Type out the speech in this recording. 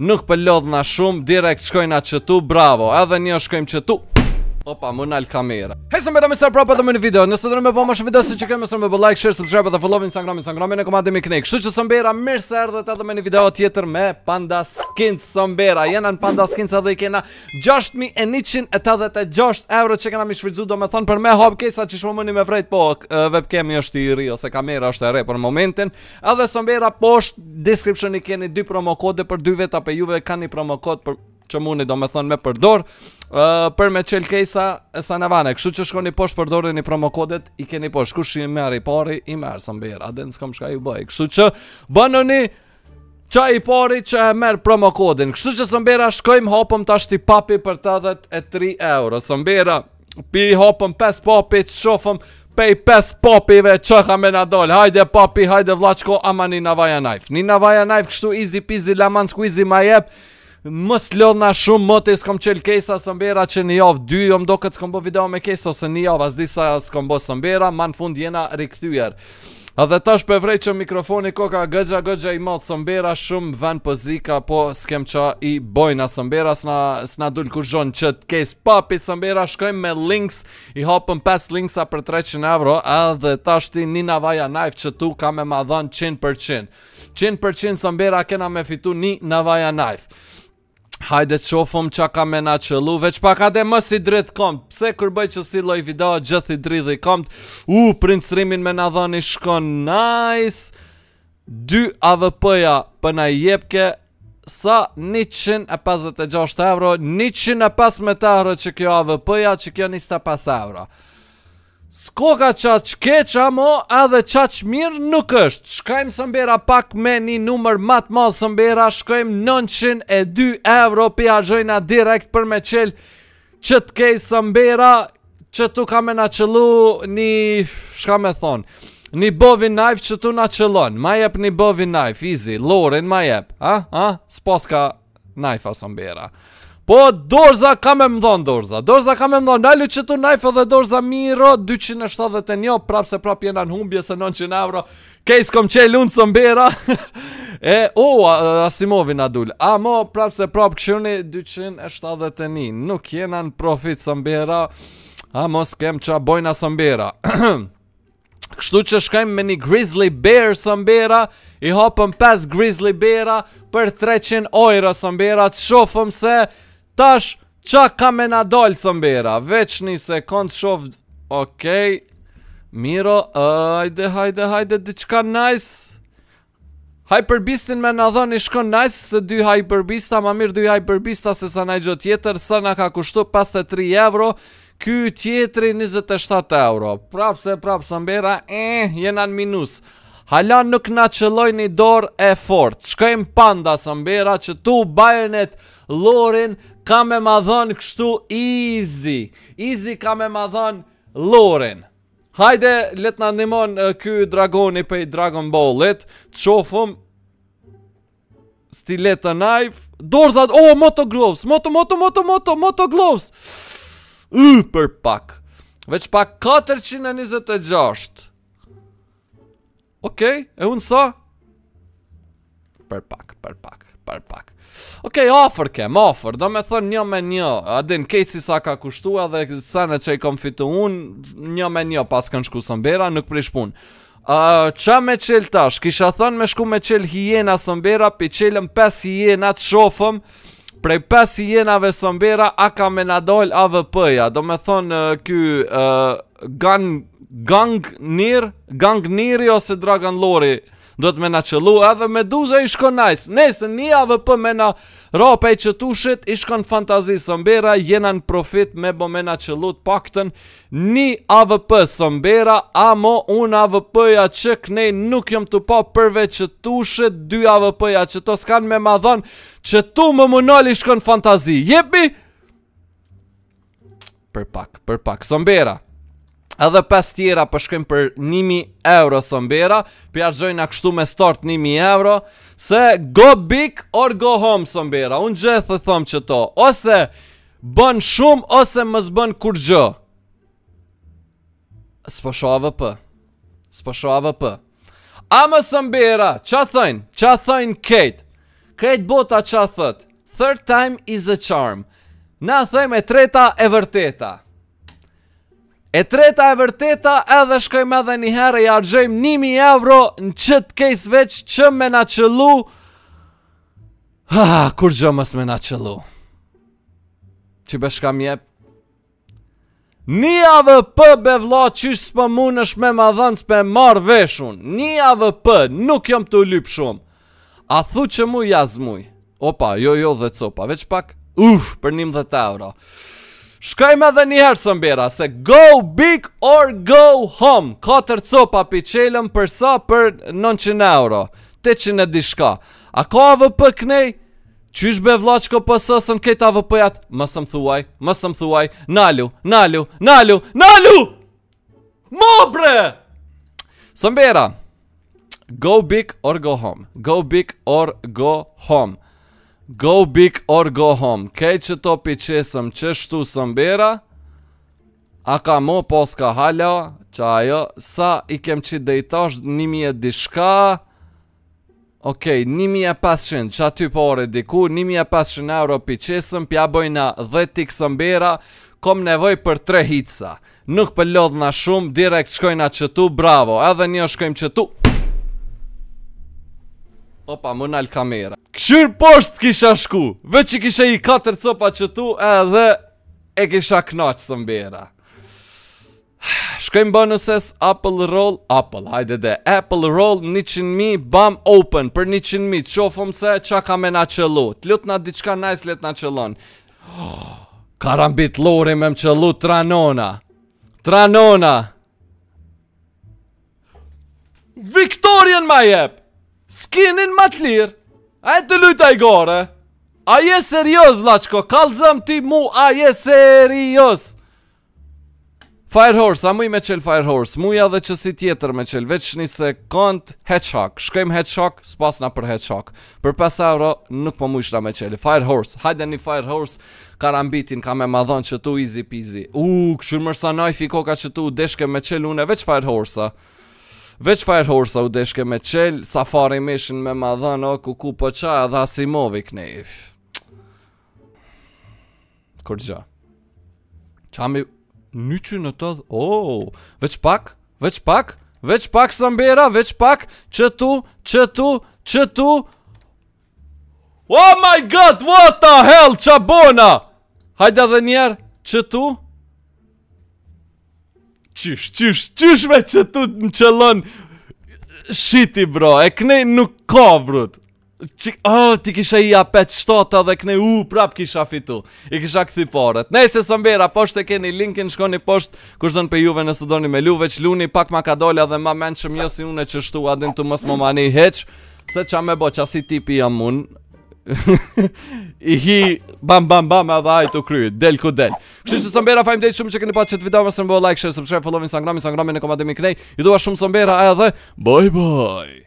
nuk pëllodhna shumë, direkt shkojna qëtu, bravo, edhe një shkojmë qëtu, Opa, më nalë kamera. Hej, sa më dami sa prapa do më në video. Nëse do po më bëmë shumë video, siç që kemë, më bë like, share, subscribe dhe follow në Instagram, Instagram në komandë me knik Kështu që Sombera, mirë se erdhët edhe më në video tjetër me Panda Skins Sombera. Jena në Panda Skins edhe i kena 6186 euro që kena mi shfrytzu, do me thonë për me hop kesa që shumë mëni me vrejt, po webcami është i ri ose kamera është e re për momentin. Sombera, poshtë keni dy për dy juve, për që mundi do me thonë me përdor uh, Për me qelë kejsa e sa vane, Kështu që shkoni poshtë përdore një promokodet I keni poshtë kush i merë i pari I merë së mbirë Ade në s'kom shka i bëj Kështu që bënë një Qa i pari që e merë promokodin Kështu që së mbira shkojmë hopëm të ashti papi për 83 euro Së mbira pi hopëm 5 papi që shofëm pej 5 papive, që ka me na dol Hajde papi, hajde vlaqko, ama një navaja knife Një navaja knife kështu easy peasy, lemon squeezy ma jep Më slodhna shumë, shumë motë s'kam çel kesa sëmbera që në javë 2 më do këtë s'kam bë video me kesa ose në javë as disa s'kam bë sëmbera, Ma në fund jena rikthyer. A dhe tash për vrej që mikrofoni koka gëgja gëgja i matë sëmbera shumë ven për po zika po s'kem qa i bojna sëmbera s'na, sna dull kur zhon që t'kes papi sëmbera shkojmë me links i hopëm 5 linksa për 300 euro a dhe tash ti një navaja knife që tu ka me madhon 100% 100% sëmbera kena me fitu një navaja knife Hajde të shofëm që ka me na qëllu, veç pa ka dhe si dridhë komt, pse kur bëj që si loj video, gjëthi dridhë i komt, u, print streamin me na dhoni shkon, nice, dy AVP-ja për na jepke, sa 156 euro, 115 euro që kjo AVP-ja që kjo 25 euro. Sko ka qaq keq, amo, edhe qaq mirë nuk është. Shkojmë sëmbera pak me një numër matë malë sëmbera, shkojmë 902 euro, pja gjojna direkt për me qelë që të kej sëmbera, që tu ka me na një, shka me thonë, një bovi knife që tu na qëllon, ma jep një bovi knife, easy, lorin ma jep, ha, ha, s'pos ka knife sëmbera. Po, dorza ka me mdhon, dorza. Dorza ka me mdhon. Nalu që tu najfe dhe dorza miro, 271, prap se prap jena në humbje se 900 euro. Kej s'kom qe lunë së mbera. e, o, asimovi na dul. A, mo, prap se prap këshuni 271. Nuk jena në profit së mbera. A, mo, s'kem qa bojna së mbera. Kështu që shkajmë me një grizzly bear sëmbera I hopëm 5 grizzly bear Për 300 ojra sëmbera Të shofëm se Tash, qa ka me na dalë së mbera? Veç një sekundë shof... Okej... Okay. Miro, ajde, hajde, hajde, diqka nice... Beastin me në dhoni shkon nice se dy hyperbista, ma mirë dy hyperbista se sa nëjgjot tjetër, së nga ka kushtu 53 euro, ky tjetëri 27 euro. Prapse se prapë së mbera, e, eh, jena në minus Hala nuk na qëlloj një dorë e fort Shkojmë panda së mbira që tu Bayernet Lorin ka me madhon kështu easy Easy ka me madhon Lorin Hajde, let na ndimon uh, ky dragoni pej Dragon Ball-it. T'shofum stiletë knife, dorzat, oh, moto gloves, moto moto moto moto moto gloves. Uh, për pak. Veç pak 426. Okej, okay, e unë sa? Për pak, për pak, për pak. Okej, okay, ofër kem, ofër do me thënë një me një, adin, kejtë si sa ka kushtu edhe sa në që i kom fitu unë, një me një, pas kënë shku sëmbera, nuk prish punë. Uh, qa me qel tash, kisha thënë me shku me qel hiena sëmbera, pi qelëm 5 hijena të shofëm, prej 5 hienave sëmbera, a ka me nadol AVP-ja, do me thënë uh, kjo uh, gun gang nir, gang niri ose dragan lori Do të me na qëllu edhe me duze i shkon najs Nesë një avë për me na rape i që I shkon fantazi sëmbera Jena në profit me bo me na qëllu të pakten Një avë për sëmbera A mo unë avë përja që këne nuk jom të pa përve që dy Dë avë përja që to s'kan me madhon Që tu më munal i shkon fantazi Jepi Për pak, për pak, sëmbera edhe 5 tjera përshkojnë po për 1000 euro sombera, Për gjojnë a kështu me start 1000 euro, se go big or go home sombera, unë gjithë të thomë që to, ose bën shumë, ose më zbën kur gjë. Spo shovë për, spo shovë për. A më sombera, që thëjnë, që thëjnë Kate, Kate bota që thëtë, third time is a charm, na thëjmë e treta e vërteta. E treta e vërteta edhe shkojmë edhe një herë e jargjëjmë nimi euro në qëtë case veç që me na qëllu Ha, kur gjë mës me na qëllu Që bëshka mjep Një AVP be vla qysh s'pë mund është me ma dhënë s'pë marrë veshun Një AVP nuk jom të lyp shumë A thu që mu jaz muj Opa, jo jo dhe copa, veç pak Uff, për njim dhe të euro Uff Shkaj edhe njëherë së mbira Se go big or go home 4 copa pa qelëm, përsa për 900 euro 800 e di shka A ka avë për kënej Qysh be vlaqko për sësën këta avë përjat Mësë më thuaj, mësë më thuaj Nalu, nalu, nalu, nalu Më bre Së mbira Go big or go home Go big or go home Go big or go home Kej që to pi që shtu sëmbera A ka mo pos ka hala Qa ajo Sa i kem qi dejtash Nimi e dishka Okej, nimi e pashen Qa ty po ore diku 1500 e euro pi qesëm Pja bojna dhe ti Kom nevoj për tre hitësa Nuk pëllodhna shumë Direkt shkojna qëtu Bravo, edhe një shkojmë qëtu Opa, më nalë kamera Këshyrë post kisha shku Vë që kisha i 4 copa që tu edhe E kisha knaqë së mbira Shkojmë bonuses Apple Roll Apple, hajde dhe Apple Roll 100.000 Bam open Për 100.000 Shofëm se qa ka me na qëllu Të lutë na diçka nice let na qëllon Karambit lori me më qëllu Tranona Tranona Viktorian ma jep Skinin ma të lirë A e të lujta i gore A je serios vlaqko Kalë ti mu A je serios Fire horse A mu i me qel fire horse Mu i adhe që si tjetër me qel Vecë një sekund Hedgehog Shkem hedgehog Së na për hedgehog Për 5 euro Nuk po mu i shra me qëll Fire horse Hajde një fire horse Karambitin Ka me madhon që tu Easy peasy Uuu Këshur mërsa najfi Koka që tu Deshke me qel Une veç fire horse Veç fire horse u deshke me qel Safari mission me madhën o kuku po qa Dhe asimovi këne i Kur gjë Qa në të oh, Veç pak Veç pak Veç pak së mbira Veç pak Që tu Që tu Që tu Oh my god What the hell qabona. Hajde dhe njerë Që tu Që tu qysh, qysh, qysh me që tu në qëllon Shiti bro, e knej nuk ka vrut Qik, oh, ti kisha i 5 shtota dhe kënej, u, uh, prap kisha fitu I kisha këthi paret nej se së mbira, poshtë e keni linkin, shkoni poshtë Kur zënë pe juve nëse doni me luve Që luni pak ma ka dolla dhe ma menë që mjësi jo une që shtu Adin të mos më mani heq Se qa me bo, qa si tipi jam mun I hi bam bam bam A ajtë u kry Del ku del Kështu që Sombera fajm dejtë shumë që keni pa qëtë video mësë në bëhë like, share, subscribe, follow, instagram, instagram, e në komatimi kënej I duha shumë Sombera edhe Bye bye